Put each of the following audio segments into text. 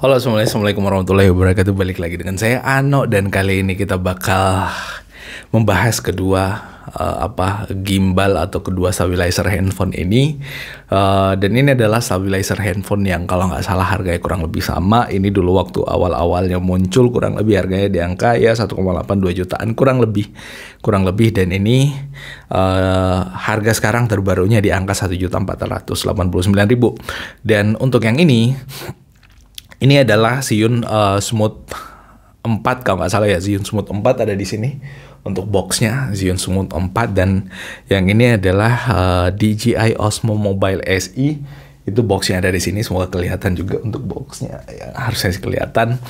Halo semuanya, Assalamualaikum warahmatullahi wabarakatuh Balik lagi dengan saya Ano Dan kali ini kita bakal membahas kedua uh, apa gimbal atau kedua stabilizer handphone ini uh, Dan ini adalah stabilizer handphone yang kalau nggak salah harganya kurang lebih sama Ini dulu waktu awal-awalnya muncul kurang lebih harganya di angka ya 1,82 jutaan kurang lebih Kurang lebih dan ini uh, harga sekarang terbarunya di angka 1.489.000 Dan untuk yang ini ini adalah Siyun uh, eh, Smooth 4 kalau nggak salah ya, Siyun Smooth 4 ada di sini untuk boxnya Xeon Smooth 4 dan yang ini adalah uh, eh, DJI Osmo Mobile SE itu boxnya ada di sini semoga kelihatan juga untuk boxnya ya, harusnya sih kelihatan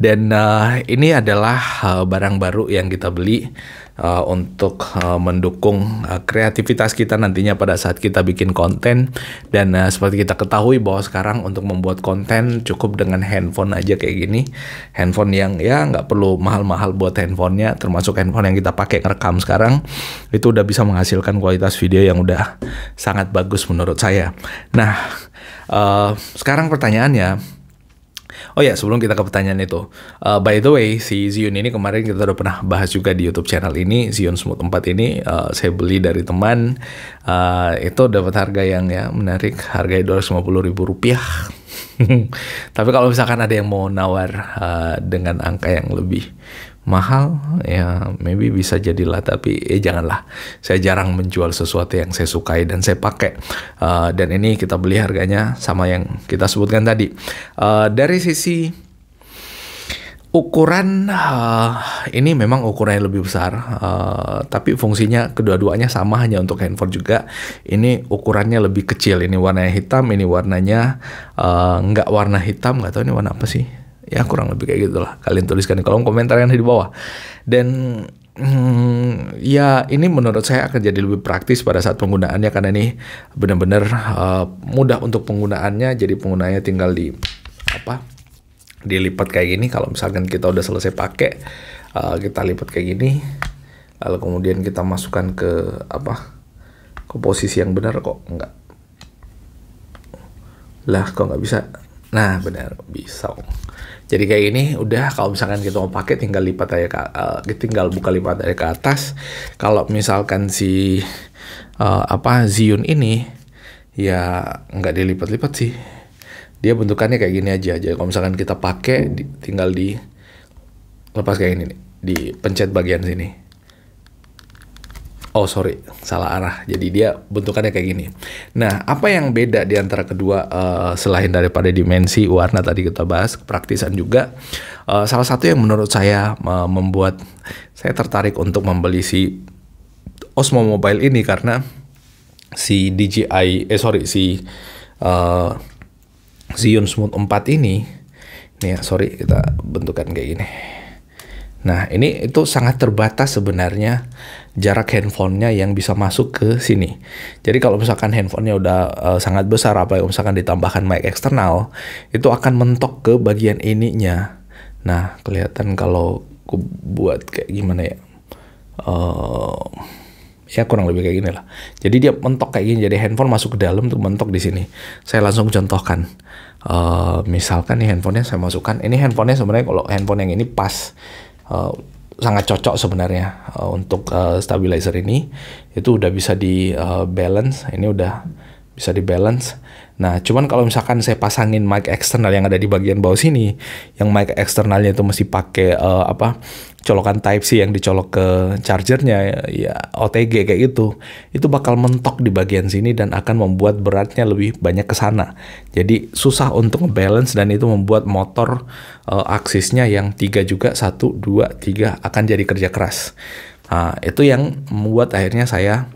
dan uh, ini adalah uh, barang baru yang kita beli uh, untuk uh, mendukung uh, kreativitas kita nantinya pada saat kita bikin konten dan uh, seperti kita ketahui bahwa sekarang untuk membuat konten cukup dengan handphone aja kayak gini handphone yang ya nggak perlu mahal-mahal buat handphonenya termasuk handphone yang kita pakai ngerekam sekarang itu udah bisa menghasilkan kualitas video yang udah sangat bagus menurut saya nah uh, sekarang pertanyaannya Oh ya, sebelum kita ke pertanyaan itu. Uh, by the way, si Zion ini kemarin kita udah pernah bahas juga di YouTube channel ini, Zion Smooth 4 ini uh, saya beli dari teman. Uh, itu dapat harga yang ya menarik, harganya ribu rupiah. Tapi kalau misalkan ada yang mau nawar uh, dengan angka yang lebih mahal ya maybe bisa jadilah tapi eh janganlah saya jarang menjual sesuatu yang saya sukai dan saya pakai uh, dan ini kita beli harganya sama yang kita sebutkan tadi uh, dari sisi ukuran uh, ini memang ukurannya lebih besar uh, tapi fungsinya kedua-duanya sama hanya untuk handphone juga ini ukurannya lebih kecil ini warnanya hitam ini warnanya uh, nggak warna hitam nggak tahu ini warna apa sih ya kurang lebih kayak gitulah kalian tuliskan di kolom komentar yang ada di bawah dan Hmm, ya ini menurut saya akan jadi lebih praktis pada saat penggunaannya karena ini benar-benar uh, mudah untuk penggunaannya jadi penggunanya tinggal di apa dilipat kayak gini kalau misalkan kita udah selesai pakai uh, kita lipat kayak gini lalu kemudian kita masukkan ke apa ke posisi yang benar kok enggak lah kok nggak bisa nah benar bisa jadi kayak gini udah kalau misalkan kita mau pakai tinggal lipat aja ke, uh, tinggal buka lipat dari ke atas. Kalau misalkan si uh, apa Zion ini ya nggak dilipat-lipat sih. Dia bentukannya kayak gini aja. Jadi kalau misalkan kita pakai tinggal di lepas kayak ini nih, di pencet bagian sini. Oh sorry, salah arah. Jadi dia bentukannya kayak gini. Nah, apa yang beda di antara kedua uh, selain daripada dimensi warna tadi kita bahas, kepraktisan juga. Uh, salah satu yang menurut saya uh, membuat saya tertarik untuk membeli si Osmo Mobile ini karena si DJI, eh sorry si uh, Xeon Smooth 4 ini, nih ya sorry kita bentukkan kayak gini. Nah, ini itu sangat terbatas sebenarnya jarak handphonenya yang bisa masuk ke sini. Jadi kalau misalkan handphonenya udah uh, sangat besar, apa yang misalkan ditambahkan mic eksternal, itu akan mentok ke bagian ininya. Nah, kelihatan kalau aku buat kayak gimana ya? Uh, ya kurang lebih kayak gini lah. Jadi dia mentok kayak gini, jadi handphone masuk ke dalam tuh mentok di sini. Saya langsung contohkan. Uh, misalkan nih handphonenya saya masukkan, ini handphonenya sebenarnya kalau handphone yang ini pas Eh, sangat cocok sebenarnya uh, untuk uh, stabilizer ini itu udah bisa di uh, balance ini udah bisa di balance. Nah, cuman kalau misalkan saya pasangin mic eksternal yang ada di bagian bawah sini, yang mic eksternalnya itu masih pakai uh, apa? colokan type C yang dicolok ke chargernya ya OTG kayak gitu. Itu bakal mentok di bagian sini dan akan membuat beratnya lebih banyak ke sana. Jadi susah untuk balance dan itu membuat motor uh, eh, aksisnya yang tiga juga satu dua tiga akan jadi kerja keras. Nah, itu yang membuat akhirnya saya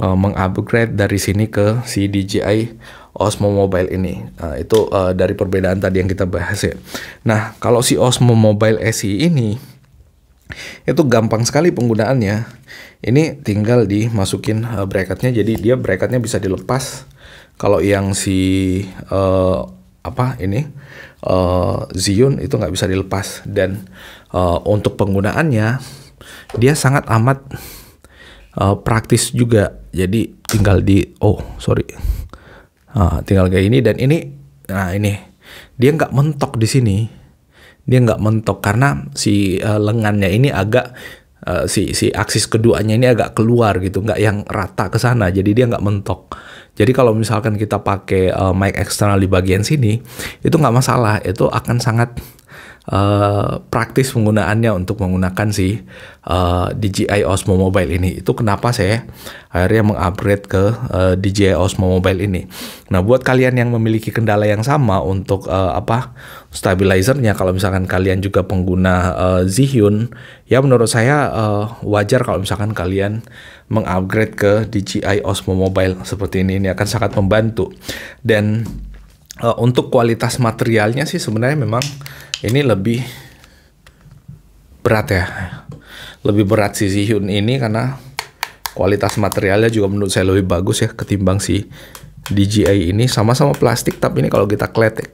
uh, mengupgrade dari sini ke si DJI Osmo Mobile ini. Uh, itu uh, dari perbedaan tadi yang kita bahas ya. Nah, kalau si Osmo Mobile SE ini itu gampang sekali penggunaannya. Ini tinggal dimasukin uh, bracketnya, jadi dia bracketnya bisa dilepas. Kalau yang si uh, apa ini uh, Zion itu nggak bisa dilepas dan uh, untuk penggunaannya dia sangat amat uh, praktis juga. Jadi tinggal di oh sorry, uh, tinggal kayak ini dan ini. Nah ini dia nggak mentok di sini, dia nggak mentok karena si uh, lengannya ini agak uh, si si aksis keduanya ini agak keluar gitu, nggak yang rata ke sana. Jadi dia nggak mentok. Jadi kalau misalkan kita pakai uh, mic eksternal di bagian sini, itu nggak masalah, itu akan sangat uh, praktis penggunaannya untuk menggunakan si uh, eh, DJI Osmo Mobile ini. Itu kenapa saya akhirnya mengupgrade ke uh, eh, DJI Osmo Mobile ini. Nah, buat kalian yang memiliki kendala yang sama untuk uh, apa stabilizernya, kalau misalkan kalian juga pengguna uh, Zhiyun, ya menurut saya uh, wajar kalau misalkan kalian mengupgrade ke DJI Osmo Mobile seperti ini. Ini akan sangat membantu dan uh, untuk kualitas materialnya sih sebenarnya memang ini lebih berat ya lebih berat si Zihun ini karena kualitas materialnya juga menurut saya lebih bagus ya ketimbang si DJI ini sama-sama plastik tapi ini kalau kita kletek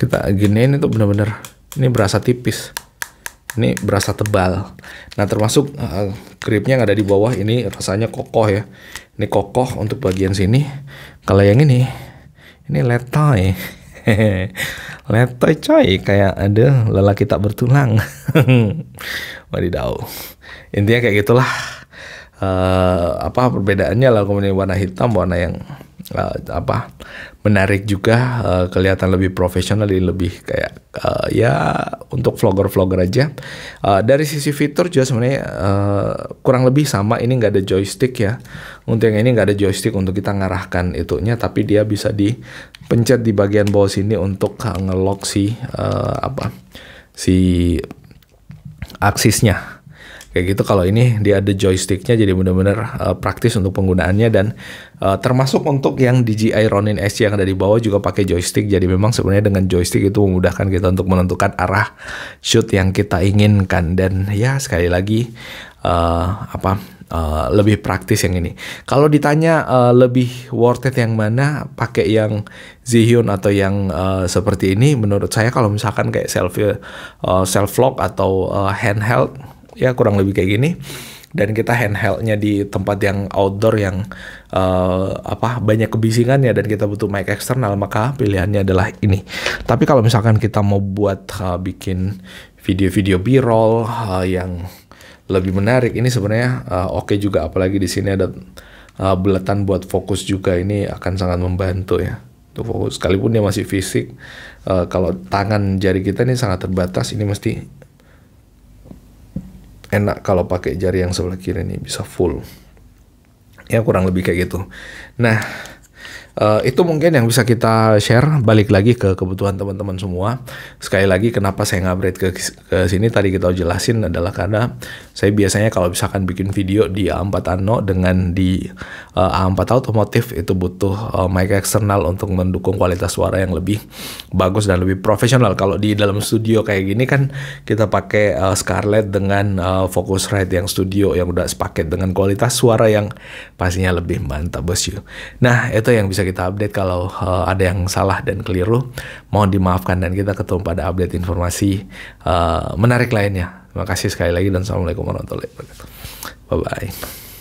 kita ini itu bener-bener ini berasa tipis ini berasa tebal nah termasuk uh, eh, gripnya yang ada di bawah ini rasanya kokoh ya ini kokoh untuk bagian sini kalau yang ini ini letoy Letoy coy, kayak ada lelaki tak bertulang. Wadidau. Intinya kayak gitulah. Uh, apa perbedaannya lah kemudian warna hitam warna yang uh, apa menarik juga uh, kelihatan lebih profesional lebih kayak uh, ya untuk vlogger-vlogger aja uh, dari sisi fitur juga sebenarnya uh, kurang lebih sama ini nggak ada joystick ya untuk yang ini nggak ada joystick untuk kita ngarahkan itunya tapi dia bisa dipencet di bagian bawah sini untuk ngelok si uh, apa si aksisnya kayak gitu kalau ini dia ada joysticknya jadi benar-benar uh, praktis untuk penggunaannya dan uh, termasuk untuk yang DJI Ronin S yang ada di bawah juga pakai joystick jadi memang sebenarnya dengan joystick itu memudahkan kita untuk menentukan arah shoot yang kita inginkan dan ya sekali lagi uh, apa Uh, lebih praktis yang ini. Kalau ditanya uh, lebih worth it yang mana, pakai yang Zhiyun atau yang uh, seperti ini, menurut saya kalau misalkan kayak selfie, uh, self vlog atau uh, handheld, ya kurang lebih kayak gini dan kita handheldnya di tempat yang outdoor yang uh, apa banyak kebisingannya dan kita butuh mic eksternal maka pilihannya adalah ini tapi kalau misalkan kita mau buat uh, bikin video-video b-roll uh, yang lebih menarik ini sebenarnya uh, oke okay juga apalagi di sini ada uh, bulatan buat fokus juga ini akan sangat membantu ya untuk fokus sekalipun dia masih fisik uh, kalau tangan jari kita ini sangat terbatas ini mesti enak kalau pakai jari yang sebelah kiri ini bisa full ya kurang lebih kayak gitu nah Uh, itu mungkin yang bisa kita share balik lagi ke kebutuhan teman-teman semua. Sekali lagi kenapa saya ngabret ke, ke sini tadi kita jelasin adalah karena saya biasanya kalau misalkan bikin video di A4 Anno dengan di eh, A4 Automotive itu butuh eh, mic eksternal untuk mendukung kualitas suara yang lebih bagus dan lebih profesional. Kalau di dalam studio kayak gini kan kita pakai eh, Scarlett dengan fokus Focusrite yang studio yang udah sepaket dengan kualitas suara yang pastinya lebih mantap bos you. Nah itu yang bisa kita update kalau ada yang salah dan keliru mohon dimaafkan dan kita ketemu pada update informasi menarik lainnya. Terima kasih sekali lagi dan Assalamualaikum warahmatullahi wabarakatuh. Bye-bye.